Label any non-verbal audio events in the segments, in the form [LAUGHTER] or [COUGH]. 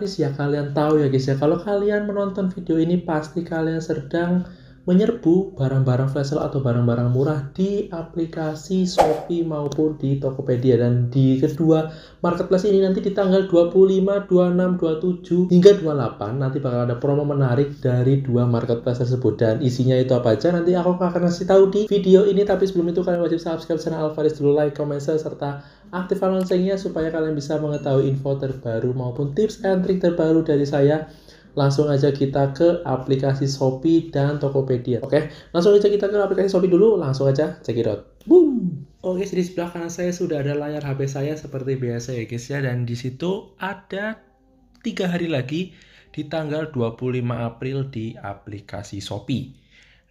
otomatis ya kalian tahu ya guys ya kalau kalian menonton video ini pasti kalian sedang menyerbu barang-barang flash sale atau barang-barang murah di aplikasi Shopee maupun di Tokopedia dan di kedua marketplace ini nanti di tanggal 25, 26, 27 hingga 28 nanti bakal ada promo menarik dari dua marketplace tersebut dan isinya itu apa aja nanti aku akan kasih tahu di video ini tapi sebelum itu kalian wajib subscribe channel Alvaris dulu like, comment, share serta aktifkan loncengnya supaya kalian bisa mengetahui info terbaru maupun tips and trik terbaru dari saya. Langsung aja kita ke aplikasi Shopee dan Tokopedia. Oke, langsung aja kita ke aplikasi Shopee dulu, langsung aja cekidot. Boom. Oke, jadi sebelah kanan saya sudah ada layar HP saya seperti biasa ya guys ya dan di situ ada tiga hari lagi di tanggal 25 April di aplikasi Shopee.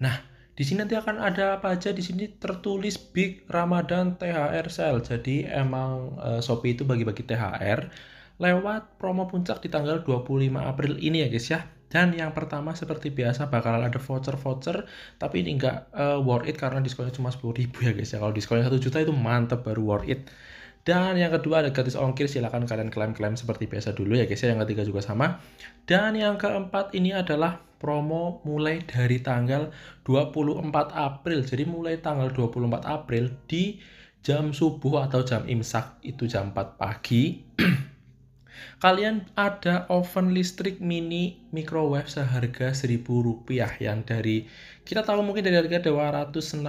Nah, di sini nanti akan ada apa aja di sini tertulis Big Ramadan THR Sale. Jadi emang e, Shopee itu bagi-bagi THR lewat promo puncak di tanggal 25 April ini ya guys ya. Dan yang pertama seperti biasa bakalan ada voucher-voucher tapi ini enggak e, eh, worth it karena diskonnya cuma ribu ya guys ya. Kalau diskonnya satu juta itu mantep baru worth it. Dan yang kedua ada gratis ongkir, silahkan kalian klaim-klaim seperti biasa dulu ya guys ya. Yang ketiga juga sama. Dan yang keempat ini adalah promo mulai dari tanggal 24 April. Jadi mulai tanggal 24 April di jam subuh atau jam imsak itu jam 4 pagi. [CLEARS THROAT] Kalian ada oven listrik mini microwave seharga rp rupiah yang dari kita tahu mungkin dari harga 269000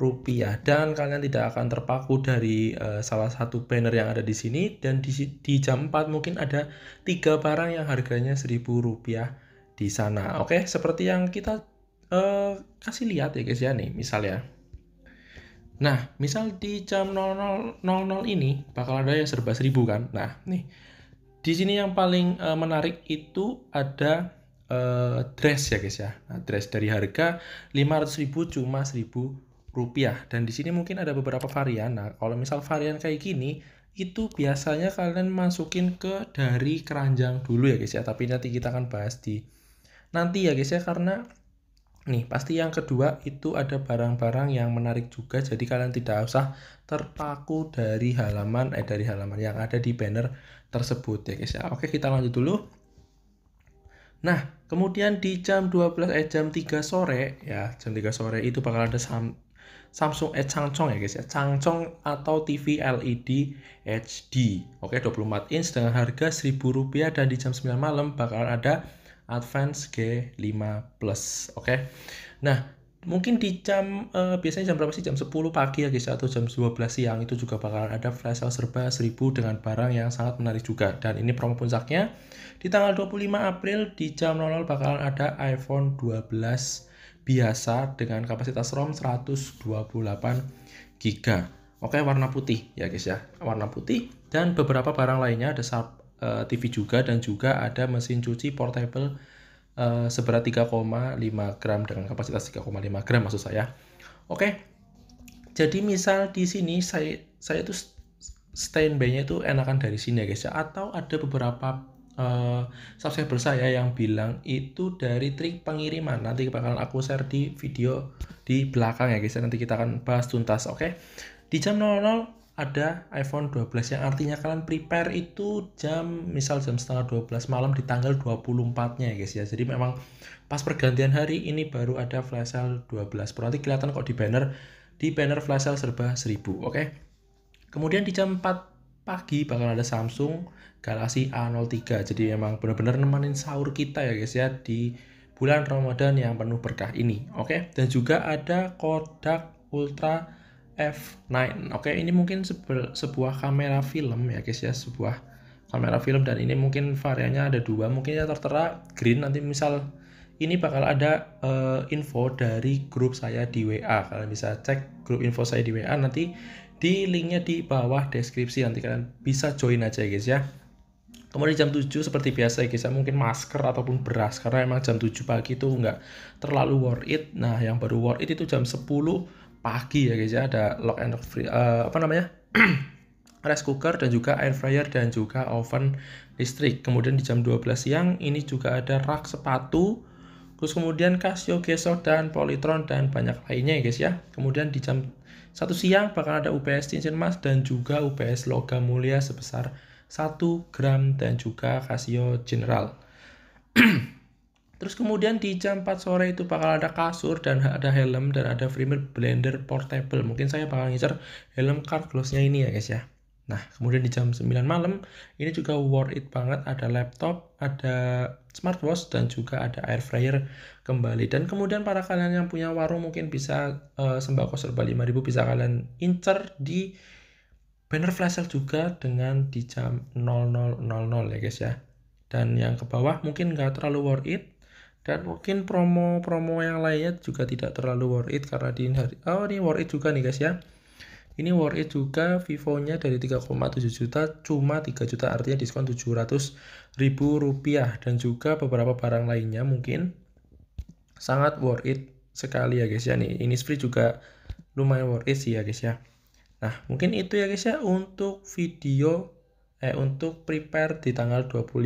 rupiah dan kalian tidak akan terpaku dari uh, salah satu banner yang ada di sini dan di, di jam 4 mungkin ada tiga barang yang harganya seribu rupiah di sana oke okay? seperti yang kita uh, kasih lihat ya guys ya nih misal ya nah misal di jam 00.00 ini bakal ada yang serba seribu kan nah nih di sini yang paling uh, menarik itu ada uh, dress ya guys ya nah, dress dari harga 500.000 cuma 1000 rupiah. Dan di sini mungkin ada beberapa varian. Nah, kalau misal varian kayak gini, itu biasanya kalian masukin ke dari keranjang dulu ya guys ya. Tapi nanti kita akan bahas di nanti ya guys ya karena nih pasti yang kedua itu ada barang-barang yang menarik juga jadi kalian tidak usah terpaku dari halaman eh dari halaman yang ada di banner tersebut ya guys ya. Oke, kita lanjut dulu. Nah, kemudian di jam 12 eh jam 3 sore ya, jam 3 sore itu bakal ada Samsung Edge eh, Changchong ya guys ya. Changchong atau TV LED HD. Oke, 24 inch dengan harga Rp1.000 dan di jam 9 malam bakal ada Advance G5 Plus. Oke. Nah, mungkin di jam uh, biasanya jam berapa sih jam 10 pagi ya guys ya, atau jam 12 siang itu juga bakal ada flash sale serba 1000 dengan barang yang sangat menarik juga dan ini promo puncaknya di tanggal 25 April di jam 00 bakalan ada iPhone 12 biasa dengan kapasitas ROM 128 GB. Oke, warna putih ya guys ya. Warna putih dan beberapa barang lainnya ada sub, uh, eh, TV juga dan juga ada mesin cuci portable uh, seberat 3,5 gram dengan kapasitas 3,5 gram maksud saya. Oke. Jadi misal di sini saya saya itu standby-nya itu enakan dari sini ya guys ya atau ada beberapa Eh, subscriber saya yang bilang itu dari trik pengiriman nanti bakalan aku share di video di belakang ya guys nanti kita akan bahas tuntas oke okay? di jam 00 ada iPhone 12 yang artinya kalian prepare itu jam misal jam setengah 12 malam di tanggal 24 nya ya guys ya jadi memang pas pergantian hari ini baru ada flash sale 12 Pro nanti kelihatan kok di banner di banner flash sale serba 1000 oke okay? kemudian di jam 4 pagi bakal ada Samsung Galaxy A03 jadi memang benar-benar nemenin sahur kita ya guys ya di bulan Ramadan yang penuh berkah ini oke okay? dan juga ada Kodak Ultra F9 oke okay? ini mungkin sebuah kamera film ya guys ya sebuah kamera film dan ini mungkin variannya ada dua mungkin ya tertera green nanti misal ini bakal ada uh, info dari grup saya di WA kalian bisa cek grup info saya di WA nanti di linknya di bawah deskripsi nanti kalian bisa join aja guys ya Kemudian jam 7 seperti biasa ya guys, ya, mungkin masker ataupun beras karena emang jam 7 pagi itu nggak terlalu worth it. Nah, yang baru worth it itu jam 10 pagi ya guys ya, ada lock and lock free uh, apa namanya? [CLEARS THROAT] rice cooker dan juga air fryer dan juga oven listrik. Kemudian di jam 12 siang ini juga ada rak sepatu Terus kemudian Casio, Gesso, dan Polytron, dan banyak lainnya ya guys ya. Kemudian di jam 1 siang bakal ada UPS cincin emas dan juga UPS logam mulia sebesar 1 gram dan juga Casio General. [CLEARS THROAT] Terus kemudian di jam 4 sore itu bakal ada kasur dan ada helm dan ada primer blender portable. Mungkin saya bakal ngincer helm card nya ini ya guys ya. Nah, kemudian di jam 9 malam, ini juga worth it banget. Ada laptop, ada smartwatch, dan juga ada air fryer kembali. Dan kemudian para kalian yang punya warung mungkin bisa uh, sembako serba 5000 bisa kalian incer di banner flash sale juga dengan di jam 00.00 ya guys ya. Dan yang ke bawah mungkin nggak terlalu worth it. Dan mungkin promo-promo yang lainnya juga tidak terlalu worth it karena di hari, oh ini worth it juga nih guys ya ini worth it juga Vivo-nya dari 3,7 juta cuma 3 juta artinya diskon 700 ribu rupiah dan juga beberapa barang lainnya mungkin sangat worth it sekali ya guys ya nih ini free juga lumayan worth it sih ya guys ya nah mungkin itu ya guys ya untuk video eh untuk prepare di tanggal 25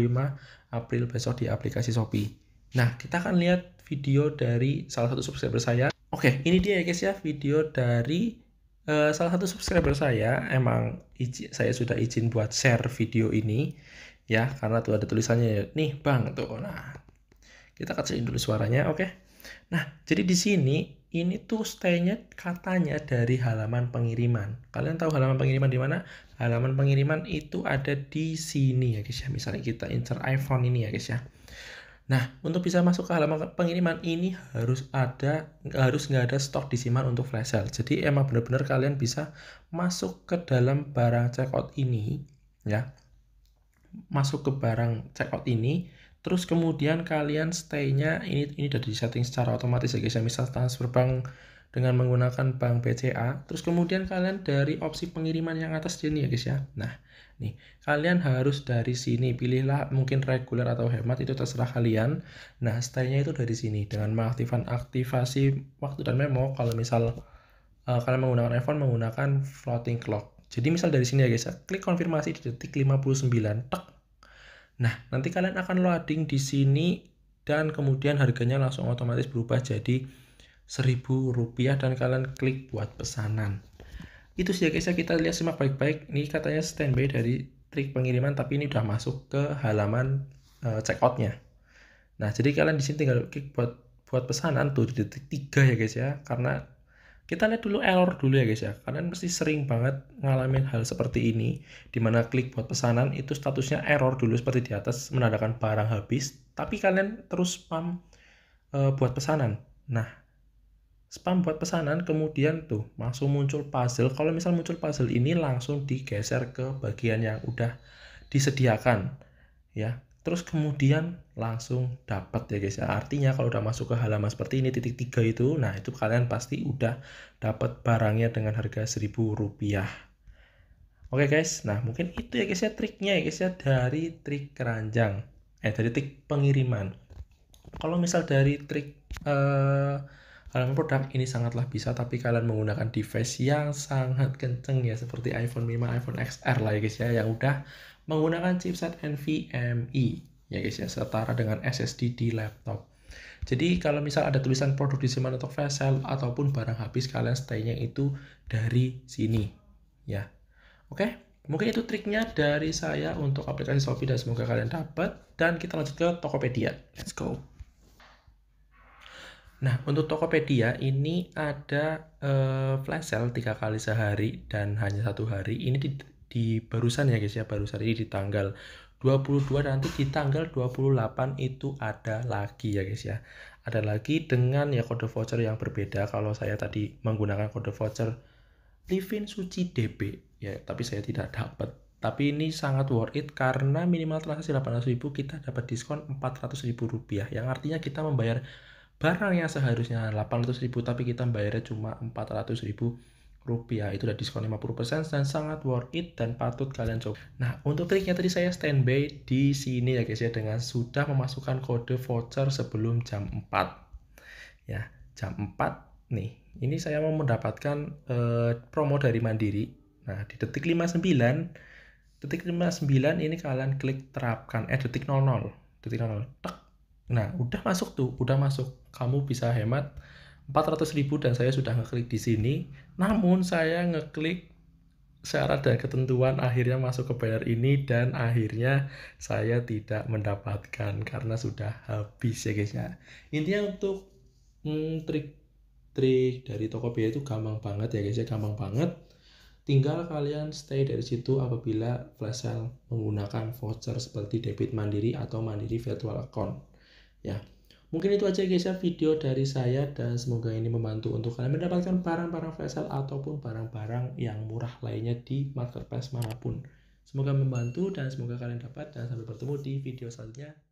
April besok di aplikasi Shopee nah kita akan lihat video dari salah satu subscriber saya oke ini dia ya guys ya video dari Eh, salah satu subscriber saya emang izin, saya sudah izin buat share video ini ya karena tuh ada tulisannya nih bang tuh nah kita kecilin dulu suaranya oke okay? nah jadi di sini ini tuh staynya katanya dari halaman pengiriman kalian tahu halaman pengiriman di mana halaman pengiriman itu ada di sini ya guys ya misalnya kita insert iPhone ini ya guys ya Nah, untuk bisa masuk ke halaman pengiriman ini harus ada harus nggak ada stok disimpan untuk flash sale. Jadi emang benar-benar kalian bisa masuk ke dalam barang checkout ini ya. Masuk ke barang checkout ini terus kemudian kalian stay-nya ini ini sudah setting secara otomatis ya guys. Ya. Misal transfer bank dengan menggunakan bank BCA. Terus kemudian kalian dari opsi pengiriman yang atas sini ya guys ya. Nah, nih kalian harus dari sini pilihlah mungkin reguler atau hemat itu terserah kalian. Nah, stylenya itu dari sini dengan mengaktifkan aktivasi waktu dan memo kalau misal uh, kalian menggunakan iPhone menggunakan floating clock. Jadi misal dari sini ya guys ya, klik konfirmasi di detik 59, tek. Nah, nanti kalian akan loading di sini dan kemudian harganya langsung otomatis berubah jadi seribu rupiah dan kalian klik buat pesanan itu sih ya guys ya kita lihat simak baik-baik ini katanya standby dari trik pengiriman tapi ini udah masuk ke halaman uh, checkoutnya nah jadi kalian di sini tinggal klik buat buat pesanan tuh di detik tiga ya guys ya karena kita lihat dulu error dulu ya guys ya kalian mesti sering banget ngalamin hal seperti ini dimana klik buat pesanan itu statusnya error dulu seperti di atas menandakan barang habis tapi kalian terus spam e, buat pesanan nah spam buat pesanan kemudian tuh langsung muncul puzzle kalau misal muncul puzzle ini langsung digeser ke bagian yang udah disediakan ya terus kemudian langsung dapat ya guys ya artinya kalau udah masuk ke halaman seperti ini titik tiga itu nah itu kalian pasti udah dapat barangnya dengan harga seribu rupiah oke guys nah mungkin itu ya guys ya triknya ya guys ya dari trik keranjang eh dari trik pengiriman kalau misal dari trik eh, kalangan produk ini sangatlah bisa tapi kalian menggunakan device yang sangat kenceng ya seperti iPhone 5, iPhone XR lah ya guys ya yang udah menggunakan chipset NVMe ya guys ya setara dengan SSD di laptop. Jadi kalau misal ada tulisan produk sini untuk flash sale ataupun barang habis kalian stay-nya itu dari sini ya. Oke, mungkin itu triknya dari saya untuk aplikasi Shopee dan semoga kalian dapat dan kita lanjut ke Tokopedia. Let's go. Nah, untuk Tokopedia ini ada uh, flash sale tiga kali sehari dan hanya satu hari. Ini di, di barusan ya guys ya, barusan ini di tanggal 22 dan nanti di tanggal 28 itu ada lagi ya guys ya. Ada lagi dengan ya kode voucher yang berbeda kalau saya tadi menggunakan kode voucher Livin Suci DB ya, tapi saya tidak dapat. Tapi ini sangat worth it karena minimal transaksi 800.000 kita dapat diskon 400.000 rupiah yang artinya kita membayar barang yang seharusnya 800 ribu tapi kita bayarnya cuma 400 ribu rupiah itu udah diskon 50% dan sangat worth it dan patut kalian coba nah untuk triknya tadi saya standby di sini ya guys ya dengan sudah memasukkan kode voucher sebelum jam 4 ya jam 4 nih ini saya mau mendapatkan eh, promo dari Mandiri nah di detik 59 detik 59 ini kalian klik terapkan eh detik 00 detik 00 tek Nah, udah masuk tuh, udah masuk. Kamu bisa hemat ratus ribu dan saya sudah ngeklik di sini. Namun saya ngeklik syarat dan ketentuan akhirnya masuk ke banner ini dan akhirnya saya tidak mendapatkan karena sudah habis ya guys ya. Intinya untuk hmm, trik trik dari Tokopedia itu gampang banget ya guys ya, gampang banget. Tinggal kalian stay dari situ apabila flash sale menggunakan voucher seperti debit mandiri atau mandiri virtual account ya mungkin itu aja guys ya video dari saya dan semoga ini membantu untuk kalian mendapatkan barang-barang flash ataupun barang-barang yang murah lainnya di marketplace manapun semoga membantu dan semoga kalian dapat dan sampai bertemu di video selanjutnya